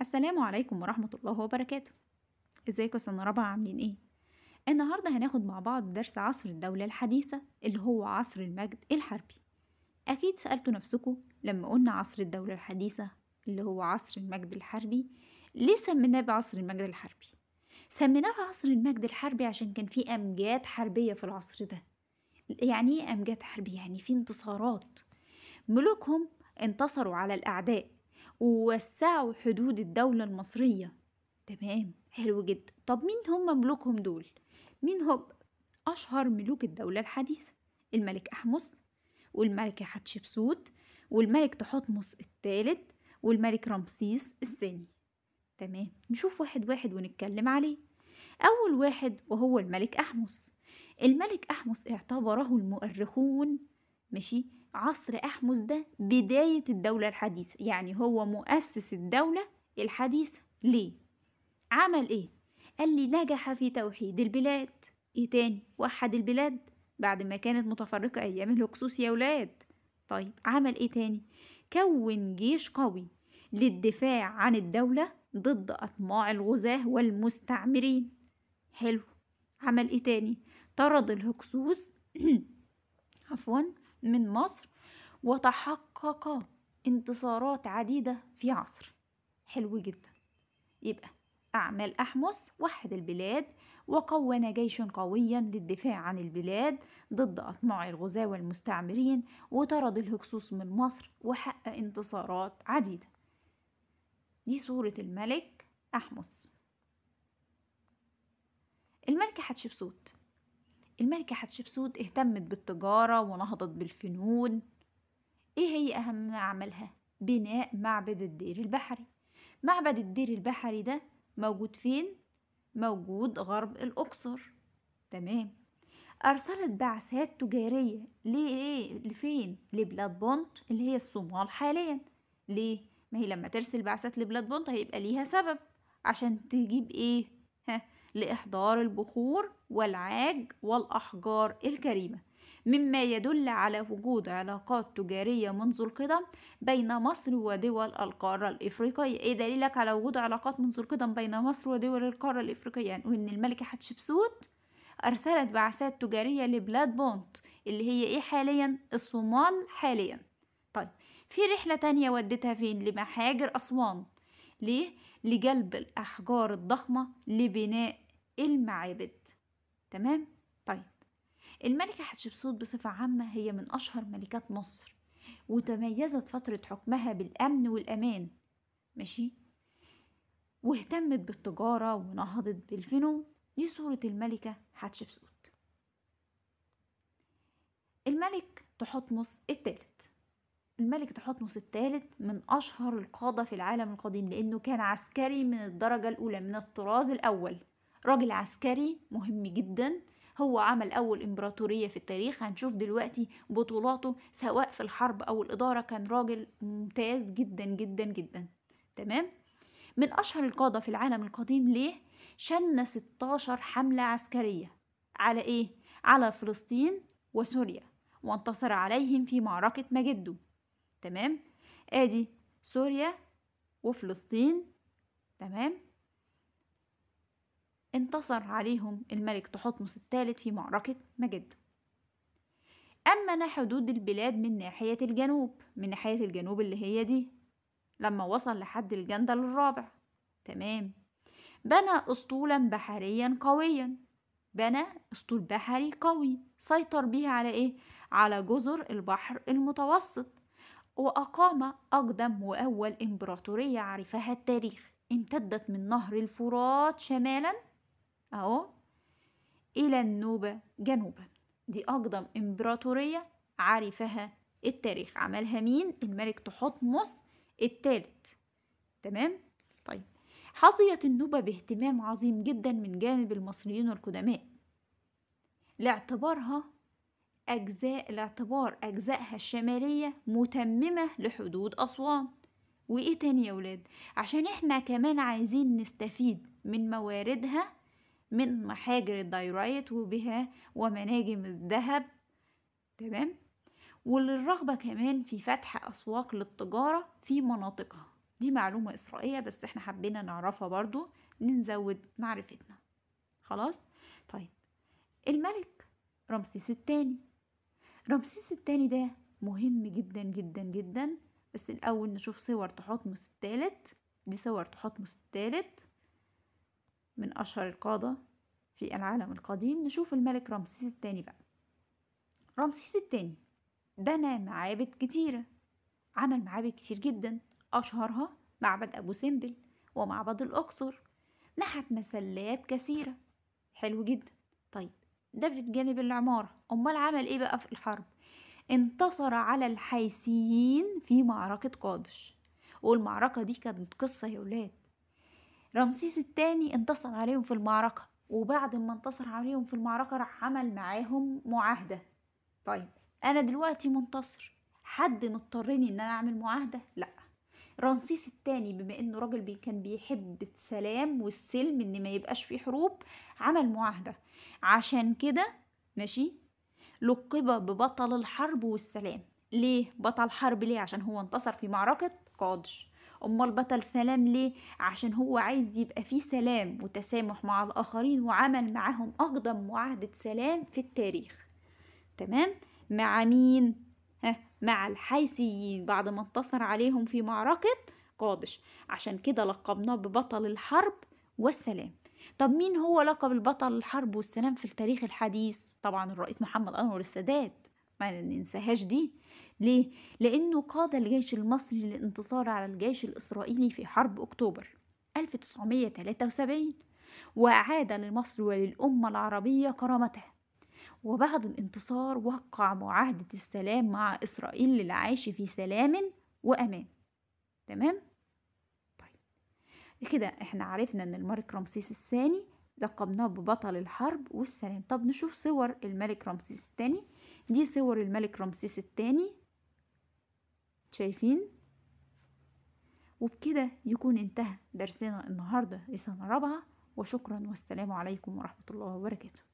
السلام عليكم ورحمة الله وبركاته ازيكم سنة رابعة عاملين ايه؟ النهاردة هناخد مع بعض درس عصر الدولة الحديثة اللي هو عصر المجد الحربي أكيد سألتوا نفسكم لما قلنا عصر الدولة الحديثة اللي هو عصر المجد الحربي ليه سميناه بعصر المجد الحربي؟ سميناه عصر المجد الحربي عشان كان في أمجاد حربية في العصر ده يعني ايه أمجاد حربية؟ يعني في انتصارات ملوكهم انتصروا على الأعداء ووسعوا حدود الدولة المصرية تمام حلو جدا طب مين هم ملوكهم دول مين هم أشهر ملوك الدولة الحديثة الملك أحمس والملكة حتشبسوت والملك تحتمس الثالث والملك رمسيس الثاني تمام نشوف واحد واحد ونتكلم عليه أول واحد وهو الملك أحمس الملك أحمس اعتبره المؤرخون ماشي عصر أحمس ده بداية الدولة الحديثة يعني هو مؤسس الدولة الحديثة ليه؟ عمل إيه؟ قال لي نجح في توحيد البلاد إيه تاني؟ وحد البلاد بعد ما كانت متفرقة أيام الهكسوس يا ولاد طيب عمل إيه تاني؟ كون جيش قوي للدفاع عن الدولة ضد أطماع الغزاة والمستعمرين حلو عمل إيه تاني؟ طرد الهكسوس عفوا من مصر وتحقق انتصارات عديدة في عصر حلو جدا يبقى أعمال أحمس وحد البلاد وكون جيش قويا للدفاع عن البلاد ضد أطماع الغزاة والمستعمرين وطرد الهكسوس من مصر وحقق انتصارات عديدة دي صورة الملك أحمس الملكة حتشبسوت الملكة حتشبسوت اهتمت بالتجارة ونهضت بالفنون ايه هي اهم اعمالها بناء معبد الدير البحري معبد الدير البحري ده موجود فين موجود غرب الاقصر تمام ارسلت بعثات تجاريه ليه لفين لبلاد بونت اللي هي الصومال حاليا ليه ما هي لما ترسل بعثات لبلاد بونت هيبقى ليها سبب عشان تجيب ايه لإحضار البخور والعاج والأحجار الكريمة مما يدل على وجود علاقات تجارية منذ القدم بين مصر ودول القارة الإفريقية إيه دليلك على وجود علاقات منذ القدم بين مصر ودول القارة الإفريقية يعني إن الملكة حتشبسوت أرسلت بعثات تجارية لبلاد بونت اللي هي إيه حاليا الصومال حاليا طيب في رحلة تانية ودتها فين لمحاجر أسوان ليه؟ لجلب الأحجار الضخمة لبناء المعابد تمام؟ طيب الملكة حتشبسوت بصفة عامة هي من أشهر ملكات مصر وتميزت فترة حكمها بالأمن والأمان ماشي؟ واهتمت بالتجارة ونهضت بالفنون دي صورة الملكة حتشبسوت الملك تحتمس الثالث الملك تحتمس الثالث من أشهر القادة في العالم القديم لأنه كان عسكري من الدرجة الأولى من الطراز الأول راجل عسكري مهم جدا هو عمل أول إمبراطورية في التاريخ هنشوف دلوقتي بطولاته سواء في الحرب أو الإدارة كان راجل ممتاز جدا جدا جدا تمام من أشهر القادة في العالم القديم ليه شن 16 حملة عسكرية على إيه؟ على فلسطين وسوريا وانتصر عليهم في معركة مجدو تمام ادي سوريا وفلسطين تمام انتصر عليهم الملك تحتمس الثالث في معركة مجد أمن حدود البلاد من ناحية الجنوب من ناحية الجنوب اللي هي دي لما وصل لحد الجندل الرابع تمام بنى أسطولا بحريا قويا بنى أسطول بحري قوي سيطر بيه على إيه؟ على جزر البحر المتوسط وأقام أقدم وأول إمبراطورية عرفها التاريخ امتدت من نهر الفرات شمالا أهو إلى النوبة جنوبا دي أقدم إمبراطورية عرفها التاريخ عملها مين الملك تحتمس الثالث تمام طيب حظيت النوبة باهتمام عظيم جدا من جانب المصريين القدماء لاعتبارها أجزاء الاعتبار أجزائها الشمالية متممة لحدود أسوان وإيه تاني يا ولاد عشان إحنا كمان عايزين نستفيد من مواردها من محاجر الدايرايت وبها ومناجم الذهب تمام وللرغبة كمان في فتح أسواق للتجارة في مناطقها دي معلومة إسرائيلية بس إحنا حبينا نعرفها برضو نزود معرفتنا خلاص طيب الملك رمسيس الثاني رمسيس الثاني ده مهم جدا جدا جدا بس الأول نشوف صور تحتمس الثالث دي صور تحتمس الثالث من أشهر القادة في العالم القديم نشوف الملك رمسيس الثاني بقى رمسيس الثاني بنى معابد كتيرة عمل معابد كتير جدا أشهرها معبد أبو سمبل ومعبد الأقصر نحت مسلات كثيرة حلو جدا طيب ده بجانب العمارة أمال عمل إيه بقى في الحرب انتصر على الحيثيين في معركة قادش والمعركة دي كانت قصة يا ولاد رمسيس الثاني انتصر عليهم في المعركة وبعد ما انتصر عليهم في المعركة راح عمل معاهم معاهدة طيب أنا دلوقتي منتصر حد مضطرني إن أنا أعمل معاهدة؟ لأ رمسيس الثاني بما انه راجل كان بيحب السلام والسلم ان ما يبقاش فيه حروب عمل معاهده عشان كده ماشي لقب ببطل الحرب والسلام ليه بطل حرب ليه عشان هو انتصر في معركه قادش امال بطل سلام ليه عشان هو عايز يبقى فيه سلام وتسامح مع الاخرين وعمل معاهم اقدم معاهده سلام في التاريخ تمام مع مين ها مع الحيثيين بعد ما انتصر عليهم في معركة قادش عشان كده لقبناه ببطل الحرب والسلام طب مين هو لقب البطل الحرب والسلام في التاريخ الحديث طبعا الرئيس محمد أنور السادات ما ننساهاش دي ليه لانه قاد الجيش المصري للانتصار على الجيش الاسرائيلي في حرب اكتوبر 1973 واعاد لمصر وللامه العربيه كرامتها وبعد الانتصار وقع معاهدة السلام مع إسرائيل للعيش في سلام وأمان تمام؟ طيب كده احنا عرفنا ان الملك رمسيس الثاني لقبناه ببطل الحرب والسلام طب نشوف صور الملك رمسيس الثاني دي صور الملك رمسيس الثاني شايفين وبكده يكون انتهى درسنا النهارده لسنه رابعه وشكرا والسلام عليكم ورحمه الله وبركاته